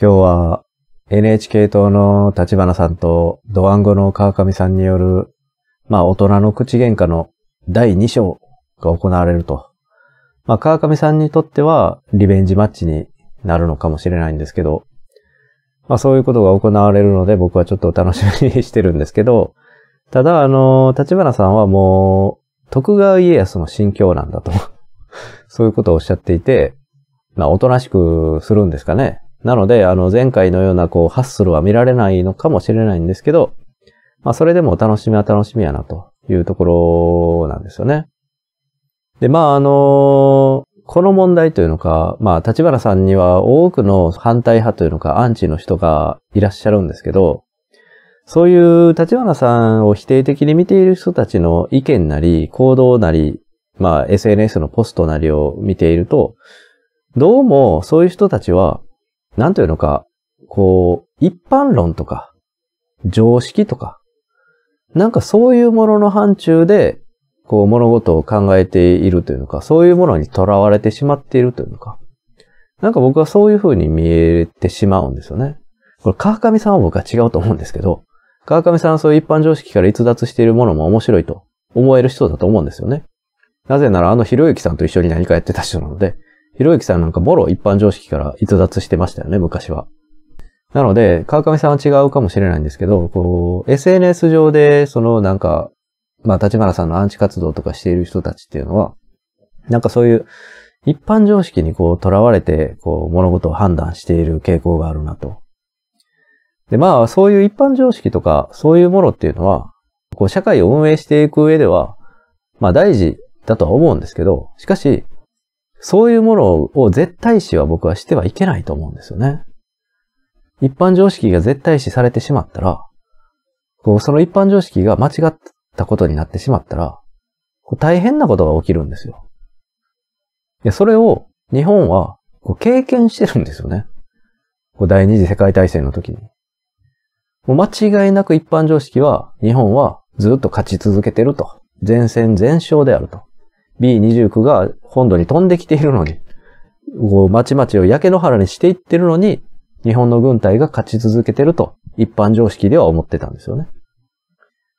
今日は NHK 党の立花さんとドワンゴの川上さんによる、まあ大人の口喧嘩の第2章が行われると。まあ川上さんにとってはリベンジマッチになるのかもしれないんですけど、まあそういうことが行われるので僕はちょっと楽しみにしてるんですけど、ただあの、立花さんはもう徳川家康の心境なんだと。そういうことをおっしゃっていて、まあおとなしくするんですかね。なので、あの、前回のような、こう、ハッスルは見られないのかもしれないんですけど、まあ、それでも楽しみは楽しみやな、というところなんですよね。で、まあ、あのこの問題というのか、まあ、立花さんには多くの反対派というのか、アンチの人がいらっしゃるんですけど、そういう立花さんを否定的に見ている人たちの意見なり、行動なり、まあ、SNS のポストなりを見ていると、どうもそういう人たちはなんというのか、こう、一般論とか、常識とか、なんかそういうものの範疇で、こう物事を考えているというのか、そういうものにとらわれてしまっているというのか、なんか僕はそういう風に見えてしまうんですよね。これ川上さんは僕は違うと思うんですけど、川上さんはそういう一般常識から逸脱しているものも面白いと思える人だと思うんですよね。なぜならあのひろゆきさんと一緒に何かやってた人なので、ひろゆきさんなんかもろ一般常識から逸脱してましたよね、昔は。なので、川上さんは違うかもしれないんですけど、こう、SNS 上で、そのなんか、まあ、立花さんのアンチ活動とかしている人たちっていうのは、なんかそういう、一般常識にこう、囚われて、こう、物事を判断している傾向があるなと。で、まあ、そういう一般常識とか、そういうものっていうのは、こう、社会を運営していく上では、まあ、大事だとは思うんですけど、しかし、そういうものを絶対視は僕はしてはいけないと思うんですよね。一般常識が絶対視されてしまったら、こうその一般常識が間違ったことになってしまったら、こう大変なことが起きるんですよ。いや、それを日本はこう経験してるんですよね。こう第二次世界大戦の時に。もう間違いなく一般常識は日本はずっと勝ち続けてると。前線全勝であると。B29 が本土に飛んできているのに、こう、ま々を焼け野原にしていってるのに、日本の軍隊が勝ち続けてると、一般常識では思ってたんですよね。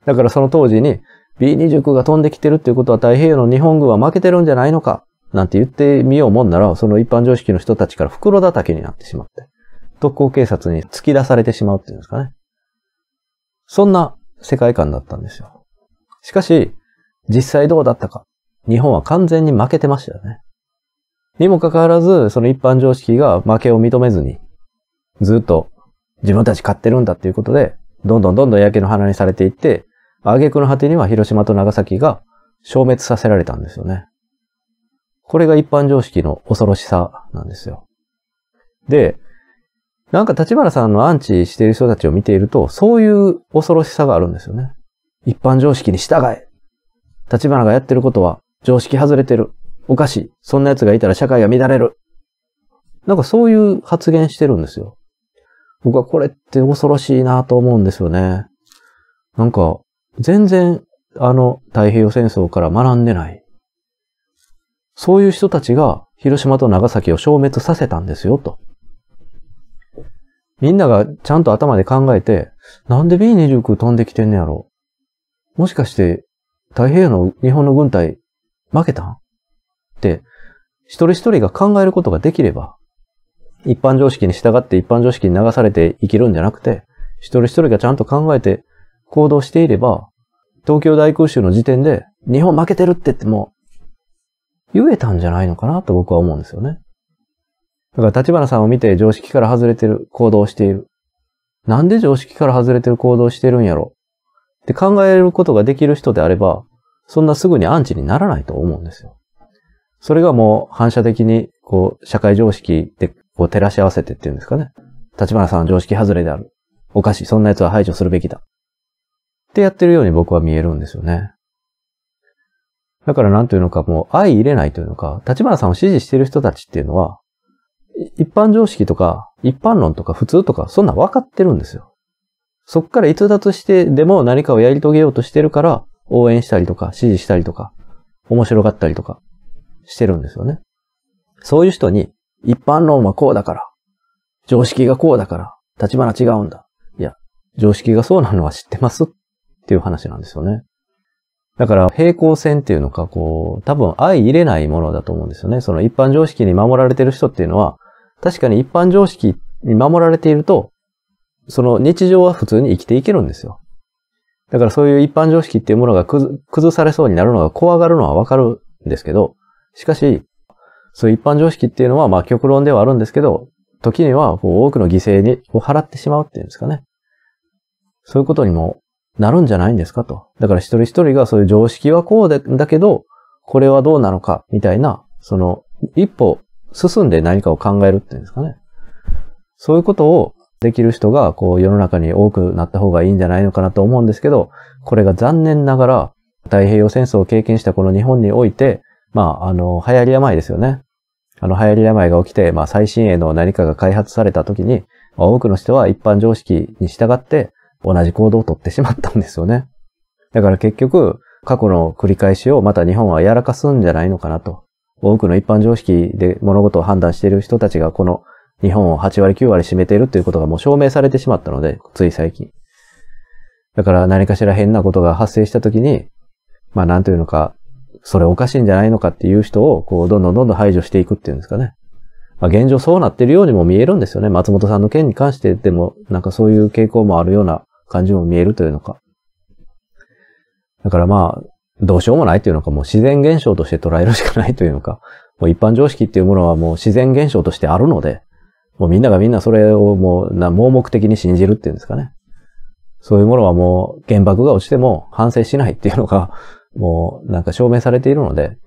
だからその当時に、B29 が飛んできてるっていうことは太平洋の日本軍は負けてるんじゃないのか、なんて言ってみようもんなら、その一般常識の人たちから袋叩きになってしまって、特攻警察に突き出されてしまうっていうんですかね。そんな世界観だったんですよ。しかし、実際どうだったか。日本は完全に負けてましたよね。にもかかわらず、その一般常識が負けを認めずに、ずっと自分たち勝ってるんだっていうことで、どんどんどんどん焼けの花にされていって、挙句の果てには広島と長崎が消滅させられたんですよね。これが一般常識の恐ろしさなんですよ。で、なんか立花さんのアンチしている人たちを見ていると、そういう恐ろしさがあるんですよね。一般常識に従え。立花がやってることは常識外れてる。おかしい。そんな奴がいたら社会が乱れる。なんかそういう発言してるんですよ。僕はこれって恐ろしいなと思うんですよね。なんか、全然、あの、太平洋戦争から学んでない。そういう人たちが広島と長崎を消滅させたんですよ、と。みんながちゃんと頭で考えて、なんで B29 飛んできてんねやろもしかして、太平洋の日本の軍隊負けたんって、一人一人が考えることができれば、一般常識に従って一般常識に流されて生きるんじゃなくて、一人一人がちゃんと考えて行動していれば、東京大空襲の時点で、日本負けてるって言っても、言えたんじゃないのかなと僕は思うんですよね。だから立花さんを見て常識から外れてる行動をしている。なんで常識から外れてる行動をしてるんやろって考えることができる人であれば、そんなすぐにアンチにならないと思うんですよ。それがもう反射的に、こう、社会常識で、こう、照らし合わせてっていうんですかね。立花さん常識外れである。おかしい。そんな奴は排除するべきだ。ってやってるように僕は見えるんですよね。だからなんというのか、もう相入れないというのか、立花さんを支持している人たちっていうのは、一般常識とか、一般論とか普通とか、そんな分かってるんですよ。そっから逸脱してでも何かをやり遂げようとしてるから、応援したりとか、支持したりとか、面白がったりとか、してるんですよね。そういう人に、一般論はこうだから、常識がこうだから、立花違うんだ。いや、常識がそうなのは知ってますっていう話なんですよね。だから平行線っていうのか、こう、多分相入れないものだと思うんですよね。その一般常識に守られてる人っていうのは、確かに一般常識に守られていると、その日常は普通に生きていけるんですよ。だからそういう一般常識っていうものが崩されそうになるのが怖がるのはわかるんですけど、しかし、そういう一般常識っていうのは、まあ極論ではあるんですけど、時には多くの犠牲にを払ってしまうっていうんですかね。そういうことにもなるんじゃないんですかと。だから一人一人がそういう常識はこうでだけど、これはどうなのか、みたいな、その、一歩進んで何かを考えるっていうんですかね。そういうことをできる人が、こう、世の中に多くなった方がいいんじゃないのかなと思うんですけど、これが残念ながら、太平洋戦争を経験したこの日本において、まあ、あの、流行り病ですよね。あの、流行り病が起きて、まあ、最新鋭の何かが開発された時に、まあ、多くの人は一般常識に従って、同じ行動をとってしまったんですよね。だから結局、過去の繰り返しをまた日本はやらかすんじゃないのかなと。多くの一般常識で物事を判断している人たちがこの日本を8割9割占めているということがもう証明されてしまったので、つい最近。だから何かしら変なことが発生した時に、まあなんというのか、それおかしいんじゃないのかっていう人を、こう、どんどんどんどん排除していくっていうんですかね。まあ現状そうなってるようにも見えるんですよね。松本さんの件に関してでも、なんかそういう傾向もあるような感じも見えるというのか。だからまあ、どうしようもないというのか、もう自然現象として捉えるしかないというのか、もう一般常識っていうものはもう自然現象としてあるので、もうみんながみんなそれをもう盲目的に信じるっていうんですかね。そういうものはもう原爆が落ちても反省しないっていうのが、もうなんか証明されているので、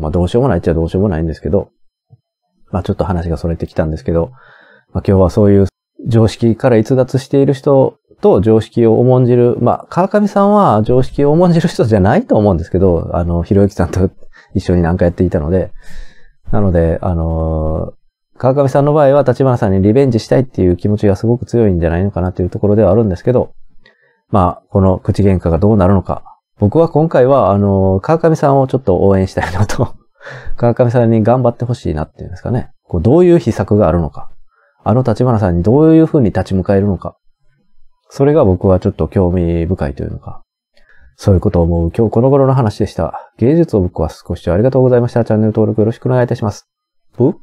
まあどうしようもないっちゃどうしようもないんですけど、まあちょっと話が逸れてきたんですけど、まあ今日はそういう常識から逸脱している人と常識を重んじる、まあ川上さんは常識を重んじる人じゃないと思うんですけど、あの、ひろゆきさんと一緒に何かやっていたので、なので、あの川上さんの場合は立花さんにリベンジしたいっていう気持ちがすごく強いんじゃないのかなというところではあるんですけど、まあ、この口喧嘩がどうなるのか。僕は今回は、あの、川上さんをちょっと応援したいなと。川上さんに頑張ってほしいなっていうんですかね。こうどういう秘策があるのか。あの立花さんにどういうふうに立ち向かえるのか。それが僕はちょっと興味深いというのか。そういうことを思う今日この頃の話でした。芸術を僕は少しありがとうございました。チャンネル登録よろしくお願いいたします。ぷ